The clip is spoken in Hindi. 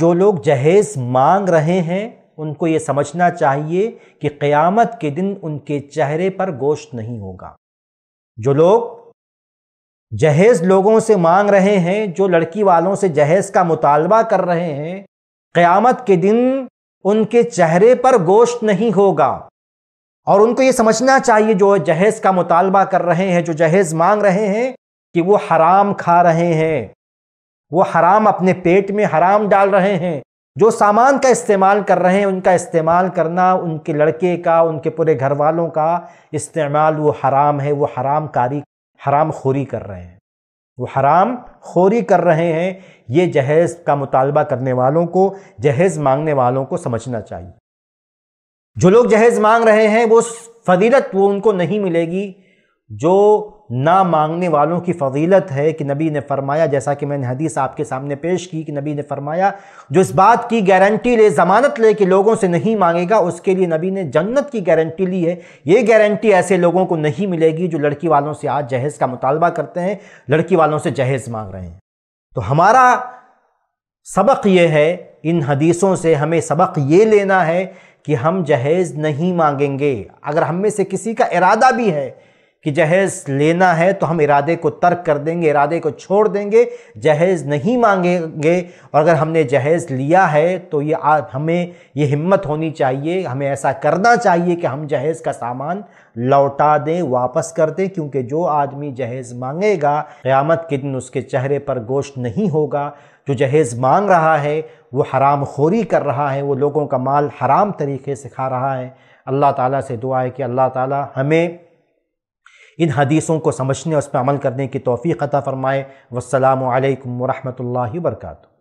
जो लोग जहेज मांग रहे हैं उनको ये समझना चाहिए कि क़यामत के दिन उनके चेहरे पर गोश्त नहीं होगा जो लोग जहेज लोगों से मांग रहे हैं जो लड़की वालों से जहेज का मुतालबा कर रहे हैं क़यामत के दिन उनके चेहरे पर गोश्त नहीं होगा और उनको ये समझना चाहिए जो जहेज का मुतालबा कर रहे हैं जो जहेज मांग रहे हैं कि वो हराम खा रहे हैं वो हराम अपने पेट में हराम डाल रहे हैं जो सामान का इस्तेमाल कर रहे हैं उनका इस्तेमाल करना उनके लड़के का उनके पूरे घर वालों का इस्तेमाल वो हराम है वो हराम कारी हराम खोरी कर रहे हैं वो हराम खोरी कर रहे हैं ये जहेज़ का मुतालबा करने वालों को जहेज़ मांगने वालों को समझना चाहिए जो लोग जहेज़ मांग रहे हैं वो फजीलत वो उनको नहीं मिलेगी जो ना मांगने वालों की फजीलत है कि नबी ने फरमाया जैसा कि मैंने हदीस आपके सामने पेश की कि नबी ने फरमाया जो इस बात की गारंटी ले ज़मानत ले कि लोगों से नहीं मांगेगा उसके लिए नबी ने जन्नत की गारंटी ली है ये गारंटी ऐसे लोगों को नहीं मिलेगी जो लड़की वालों से आज जहेज़ का मुतालबा करते हैं लड़की वालों से जहेज़ मांग रहे हैं तो हमारा सबक ये है इन हदीसों से हमें सबक ये लेना है कि हम जहेज़ नहीं मांगेंगे अगर हम में से किसी का इरादा भी है कि जहेज़ लेना है तो हम इरादे को तर्क कर देंगे इरादे को छोड़ देंगे जहेज़ नहीं मांगेंगे और अगर हमने जहेज़ लिया है तो ये आ, हमें ये हिम्मत होनी चाहिए हमें ऐसा करना चाहिए कि हम जहेज़ का सामान लौटा दें वापस कर दें क्योंकि जो आदमी जहेज़ मांगेगा क़्यामत के दिन उसके चेहरे पर गोश्त नहीं होगा जो जहेज़ मांग रहा है वो हराम खोरी कर रहा है वो लोगों का माल हराम तरीके से खा रहा है अल्लाह ताला से दुआ है कि अल्लाह ताला हमें इन हदीसों को समझने और उस पर अमल करने की तोफ़ी अता फ़रमाए वालकम वरहमल वर्का